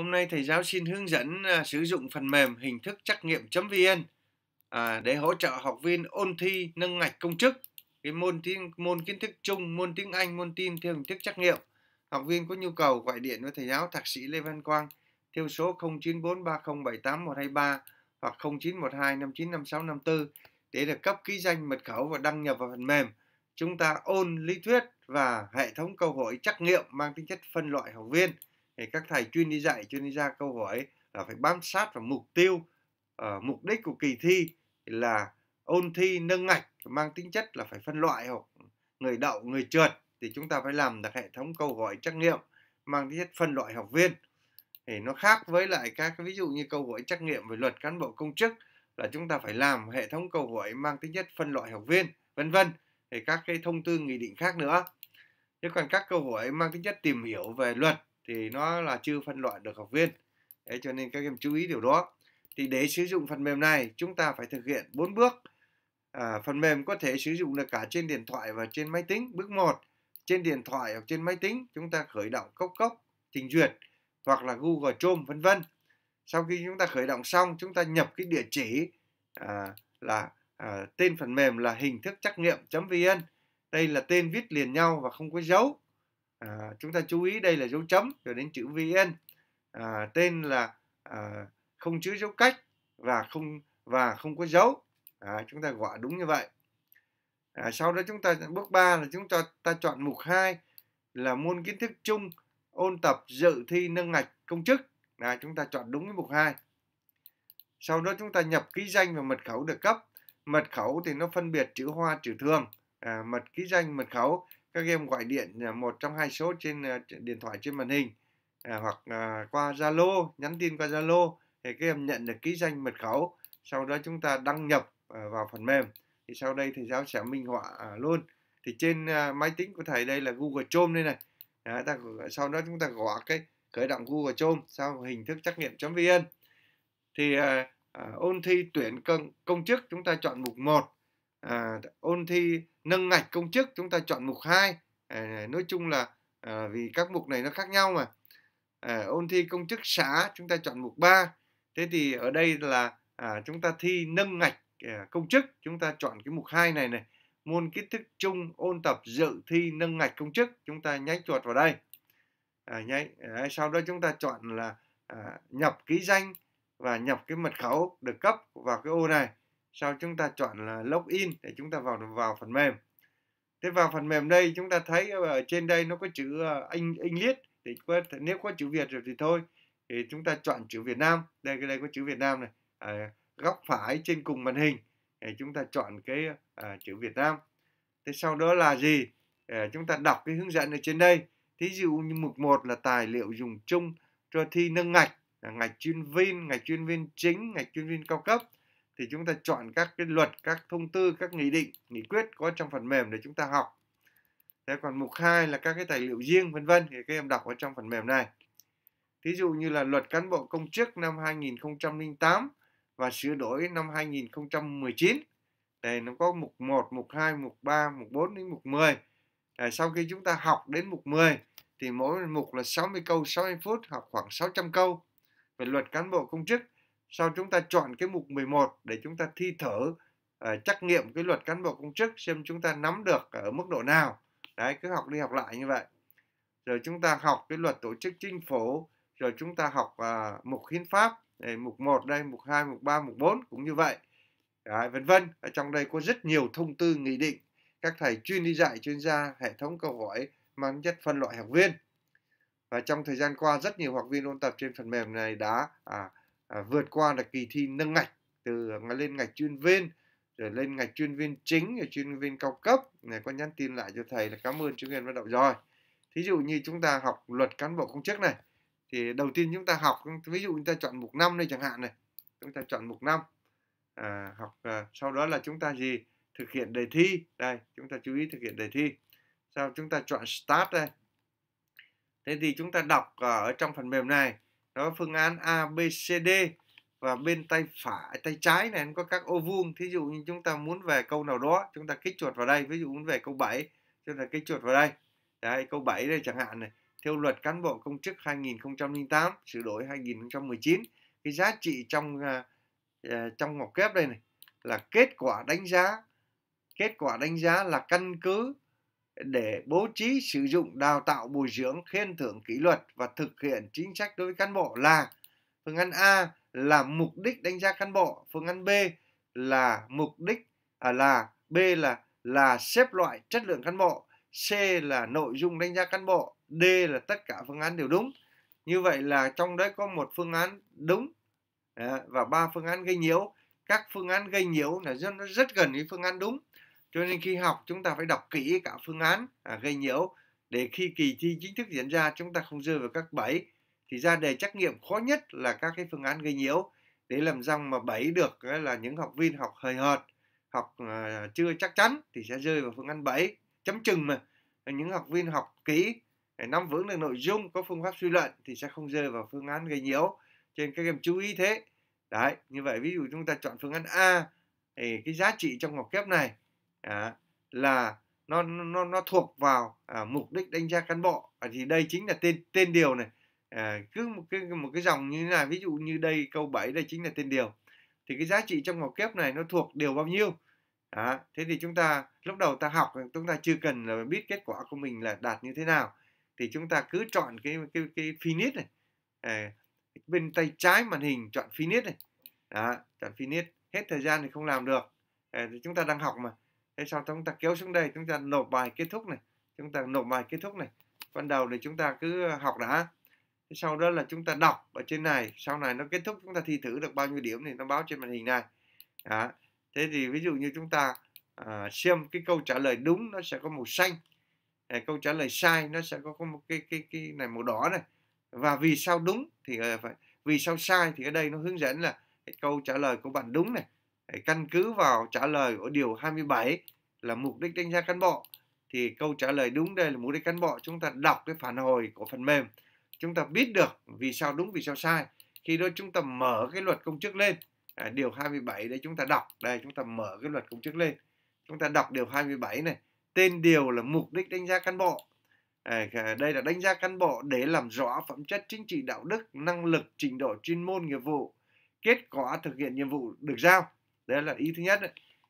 Hôm nay thầy giáo xin hướng dẫn à, sử dụng phần mềm hình thức trắc nghiệm.vn à, để hỗ trợ học viên ôn thi nâng ngạch công chức cái môn thi, môn kiến thức chung, môn tiếng Anh, môn tin theo hình thức trắc nghiệm. Học viên có nhu cầu gọi điện với thầy giáo Thạc sĩ Lê Văn Quang theo số 0943078123 hoặc 0912595654 để được cấp ký danh mật khẩu và đăng nhập vào phần mềm. Chúng ta ôn lý thuyết và hệ thống câu hỏi trắc nghiệm mang tính chất phân loại học viên thì các thầy chuyên đi dạy chuyên đi ra câu hỏi là phải bám sát vào mục tiêu uh, mục đích của kỳ thi là ôn thi nâng ngạch mang tính chất là phải phân loại hoặc người đậu người trượt thì chúng ta phải làm được hệ thống câu hỏi trắc nghiệm mang tính chất phân loại học viên thì nó khác với lại các ví dụ như câu hỏi trắc nghiệm về luật cán bộ công chức là chúng ta phải làm hệ thống câu hỏi mang tính chất phân loại học viên vân vân thì các cái thông tư nghị định khác nữa chứ còn các câu hỏi mang tính chất tìm hiểu về luật thì nó là chưa phân loại được học viên Đấy, cho nên các em chú ý điều đó thì để sử dụng phần mềm này chúng ta phải thực hiện 4 bước à, phần mềm có thể sử dụng được cả trên điện thoại và trên máy tính bước 1 trên điện thoại hoặc trên máy tính chúng ta khởi động cốc cốc trình duyệt hoặc là Google Chrome vân vân sau khi chúng ta khởi động xong chúng ta nhập cái địa chỉ à, là à, tên phần mềm là hình thức trắc nghiệm vn đây là tên viết liền nhau và không có dấu à, chúng ta chú ý đây là dấu chấm rồi đến chữ vn à, tên là à, không chứa dấu cách và không và không có dấu à, chúng ta gọi đúng như vậy à, sau đó chúng ta bước 3 là chúng ta ta chọn mục 2 là môn kiến thức chung ôn tập dự thi nâng ngạch công chức là chúng ta chọn đúng cái mục 2 sau đó chúng ta nhập ký danh và mật khẩu được cấp mật khẩu thì nó phân biệt chữ hoa chữ thường à, mật ký danh mật khẩu các game gọi điện à, một trong hai số trên à, điện thoại trên màn hình à, hoặc à, qua Zalo nhắn tin qua Zalo thì các em nhận được ký danh mật khẩu sau đó chúng ta đăng nhập à, vào phần mềm thì sau đây thầy giáo sẽ minh họa à, luôn thì trên à, máy tính của thầy đây là Google Chrome đây này à, ta, sau đó chúng ta gõ cái khởi động Google Chrome sau hình thức trắc nghiệm vn thì à, à, ôn thi tuyển công, công chức chúng ta chọn mục 1 à, ôn thi nâng ngạch công chức chúng ta chọn mục 2 ờ, nói chung là ờ, vì các mục này nó khác nhau mà ờ, ôn thi công chức xã chúng ta chọn mục 3 thế thì ở đây là à, chúng ta thi nâng ngạch công chức chúng ta chọn cái mục 2 này này môn kiến thức chung ôn tập dự thi nâng ngạch công chức chúng ta nháy chuột vào đây à, nháy sau đó chúng ta chọn là à, nhập ký danh và nhập cái mật khẩu được cấp vào cái ô này sau chúng ta chọn là login để chúng ta vào vào phần mềm thế vào phần mềm đây chúng ta thấy ở trên đây nó có chữ ờ, anh English thì có, nếu có chữ Việt rồi thì thôi thì chúng ta chọn chữ Việt Nam đây cái đây có chữ Việt Nam này à, góc phải trên cùng màn hình để chúng ta chọn cái à, chữ Việt Nam thế sau đó là gì à, chúng ta đọc cái hướng dẫn ở trên đây thí dụ như mục 1 là tài liệu dùng chung cho thi nâng ngạch là ngạch chuyên viên ngạch chuyên viên chính ngạch chuyên viên cao cấp thì chúng ta chọn các cái luật, các thông tư, các nghị định, nghị quyết có trong phần mềm để chúng ta học. Thế còn mục 2 là các cái tài liệu riêng vân vân thì các em đọc ở trong phần mềm này. Thí dụ như là luật cán bộ công chức năm 2008 và sửa đổi năm 2019. Đây nó có mục 1, mục 2, mục 3, mục 4 đến mục 10. À, sau khi chúng ta học đến mục 10 thì mỗi mục là 60 câu 60 phút, học khoảng 600 câu về luật cán bộ công chức sau chúng ta chọn cái mục 11 để chúng ta thi thử uh, trắc nghiệm cái luật cán bộ công chức xem chúng ta nắm được ở mức độ nào đấy cứ học đi học lại như vậy rồi chúng ta học cái luật tổ chức chính phủ rồi chúng ta học uh, mục hiến pháp đây, mục 1 đây mục 2 mục 3 mục 4 cũng như vậy đấy, vân vân ở trong đây có rất nhiều thông tư nghị định các thầy chuyên đi dạy chuyên gia hệ thống câu hỏi mang chất phân loại học viên và trong thời gian qua rất nhiều học viên ôn tập trên phần mềm này đã à, à, vượt qua được kỳ thi nâng ngạch từ à, lên ngạch chuyên viên rồi lên ngạch chuyên viên chính rồi chuyên viên cao cấp này con nhắn tin lại cho thầy là cảm ơn chuyên viên vận động rồi thí dụ như chúng ta học luật cán bộ công chức này thì đầu tiên chúng ta học ví dụ chúng ta chọn mục năm đây chẳng hạn này chúng ta chọn mục năm à, học à, sau đó là chúng ta gì thực hiện đề thi đây chúng ta chú ý thực hiện đề thi sau chúng ta chọn start đây thế thì chúng ta đọc à, ở trong phần mềm này đó phương án A B C D và bên tay phải tay trái này có các ô vuông thí dụ như chúng ta muốn về câu nào đó chúng ta kích chuột vào đây ví dụ muốn về câu 7 chúng ta kích chuột vào đây đây câu 7 đây chẳng hạn này theo luật cán bộ công chức 2008 sửa đổi 2019 cái giá trị trong uh, trong ngọc kép đây này là kết quả đánh giá kết quả đánh giá là căn cứ để bố trí sử dụng đào tạo bồi dưỡng khen thưởng kỷ luật và thực hiện chính sách đối với cán bộ là phương án A là mục đích đánh giá cán bộ phương án B là mục đích à, là B là là xếp loại chất lượng cán bộ C là nội dung đánh giá cán bộ D là tất cả phương án đều đúng như vậy là trong đấy có một phương án đúng à, và ba phương án gây nhiễu các phương án gây nhiễu là rất, rất gần với phương án đúng cho nên khi học chúng ta phải đọc kỹ cả phương án à, gây nhiễu để khi kỳ thi chính thức diễn ra chúng ta không rơi vào các bẫy thì ra đề trắc nghiệm khó nhất là các cái phương án gây nhiễu để làm rằng mà bẫy được là những học viên học hời hợt học à, chưa chắc chắn thì sẽ rơi vào phương án bẫy chấm chừng mà những học viên học kỹ để à, nắm vững được nội dung có phương pháp suy luận thì sẽ không rơi vào phương án gây nhiễu trên các em chú ý thế đấy như vậy ví dụ chúng ta chọn phương án A thì cái giá trị trong học kép này à, là nó nó nó thuộc vào à, mục đích đánh giá cán bộ à, thì đây chính là tên tên điều này à, cứ một cái một cái dòng như thế này ví dụ như đây câu 7 đây chính là tên điều thì cái giá trị trong ngoặc kép này nó thuộc điều bao nhiêu à, thế thì chúng ta lúc đầu ta học chúng ta chưa cần là biết kết quả của mình là đạt như thế nào thì chúng ta cứ chọn cái cái cái finish này à, bên tay trái màn hình chọn finish này à, chọn finish hết thời gian thì không làm được à, thì chúng ta đang học mà thế sau chúng ta kéo xuống đây chúng ta nộp bài kết thúc này chúng ta nộp bài kết thúc này ban đầu thì chúng ta cứ học đã thế sau đó là chúng ta đọc ở trên này sau này nó kết thúc chúng ta thi thử được bao nhiêu điểm thì nó báo trên màn hình này đó. thế thì ví dụ như chúng ta à, xem cái câu trả lời đúng nó sẽ có màu xanh à, câu trả lời sai nó sẽ có, một cái cái cái này màu đỏ này và vì sao đúng thì ờ, phải vì sao sai thì ở đây nó hướng dẫn là câu trả lời của bạn đúng này căn cứ vào trả lời của điều 27 là mục đích đánh giá cán bộ. Thì câu trả lời đúng đây là mục đích cán bộ. Chúng ta đọc cái phản hồi của phần mềm. Chúng ta biết được vì sao đúng, vì sao sai. Khi đó chúng ta mở cái luật công chức lên. À, điều 27 đấy chúng ta đọc. Đây, chúng ta mở cái luật công chức lên. Chúng ta đọc điều 27 này. Tên điều là mục đích đánh giá cán bộ. À, đây là đánh giá cán bộ để làm rõ phẩm chất chính trị đạo đức, năng lực, trình độ chuyên môn nghiệp vụ, kết quả thực hiện nhiệm vụ được giao đấy là ý thứ nhất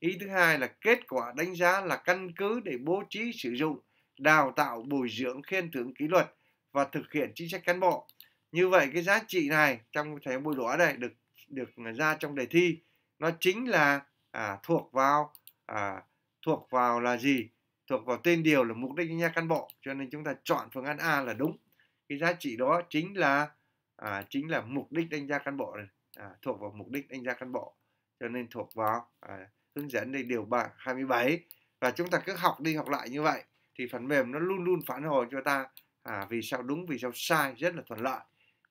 ý thứ hai là kết quả đánh giá là căn cứ để bố trí sử dụng đào tạo bồi dưỡng khen thưởng kỷ luật và thực hiện chính sách cán bộ như vậy cái giá trị này trong thẻ bôi đỏ này được được ra trong đề thi nó chính là à, thuộc vào à, thuộc vào là gì thuộc vào tên điều là mục đích nhà cán bộ cho nên chúng ta chọn phương án A là đúng cái giá trị đó chính là à, chính là mục đích đánh giá cán bộ này à, thuộc vào mục đích đánh giá cán bộ cho nên thuộc vào à, hướng dẫn đây điều 3, 27 và chúng ta cứ học đi học lại như vậy thì phần mềm nó luôn luôn phản hồi cho ta à, vì sao đúng vì sao sai rất là thuận lợi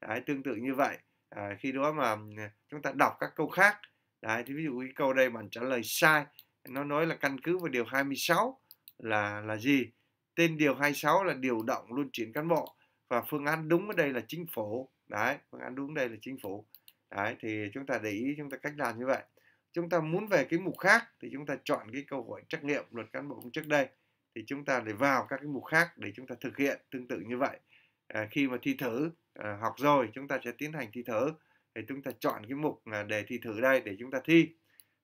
đấy, tương tự như vậy à, khi đó mà à, chúng ta đọc các câu khác đấy, thì ví dụ cái câu đây bạn trả lời sai nó nói là căn cứ vào điều 26 là là gì tên điều 26 là điều động luân chuyển cán bộ và phương án đúng ở đây là chính phủ đấy phương án đúng đây là chính phủ đấy thì chúng ta để ý chúng ta cách làm như vậy chúng ta muốn về cái mục khác thì chúng ta chọn cái câu hỏi trắc nghiệm luật cán bộ công chức đây thì chúng ta để vào các cái mục khác để chúng ta thực hiện tương tự như vậy à, khi mà thi thử à, học rồi chúng ta sẽ tiến hành thi thử thì chúng ta chọn cái mục là đề thi thử đây để chúng ta thi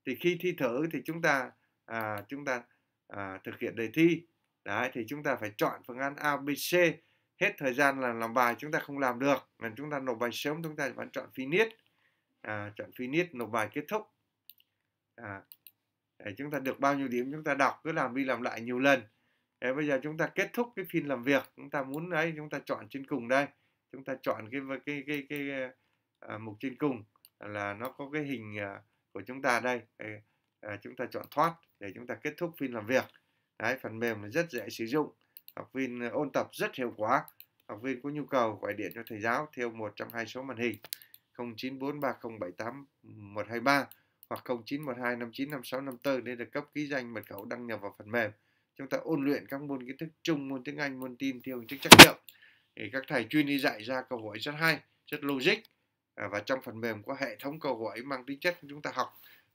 thì khi thi thử thì chúng ta à, chúng ta à, thực hiện đề thi đấy thì chúng ta phải chọn phương án A B C hết thời gian là làm bài chúng ta không làm được nên chúng ta nộp bài sớm chúng ta vẫn chọn finish à, chọn finish nộp bài kết thúc à, để chúng ta được bao nhiêu điểm chúng ta đọc cứ làm đi làm lại nhiều lần để bây giờ chúng ta kết thúc cái phiên làm việc chúng ta muốn ấy chúng ta chọn trên cùng đây chúng ta chọn cái cái cái cái, cái à, mục trên cùng là nó có cái hình à, của chúng ta đây à, chúng ta chọn thoát để chúng ta kết thúc phiên làm việc đấy phần mềm rất dễ sử dụng học viên à, ôn tập rất hiệu quả học viên có nhu cầu gọi điện cho thầy giáo theo một trong hai số màn hình 0943078123 hoặc 0912595654 để được cấp ký danh mật khẩu đăng nhập vào phần mềm. Chúng ta ôn luyện các môn kiến thức chung, môn tiếng Anh, môn tin theo hình thức trắc nghiệm. Thì các thầy chuyên đi dạy ra câu hỏi rất hay, rất logic. À, và trong phần mềm có hệ thống câu hỏi mang tính chất chúng ta học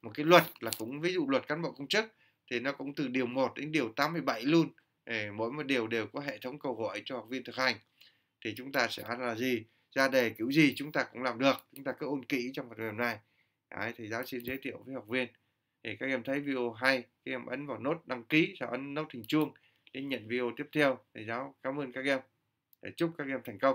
một cái luật là cũng ví dụ luật cán bộ công chức thì nó cũng từ điều 1 đến điều 87 luôn. Để mỗi một điều đều có hệ thống câu hỏi cho học viên thực hành. Thì chúng ta sẽ là gì? Ra đề kiểu gì chúng ta cũng làm được. Chúng ta cứ ôn kỹ trong phần mềm này. Đấy, thì giáo xin giới thiệu với học viên thì các em thấy video hay các em ấn vào nốt đăng ký rồi ấn nút hình chuông để nhận video tiếp theo thầy giáo cảm ơn các em để chúc các em thành công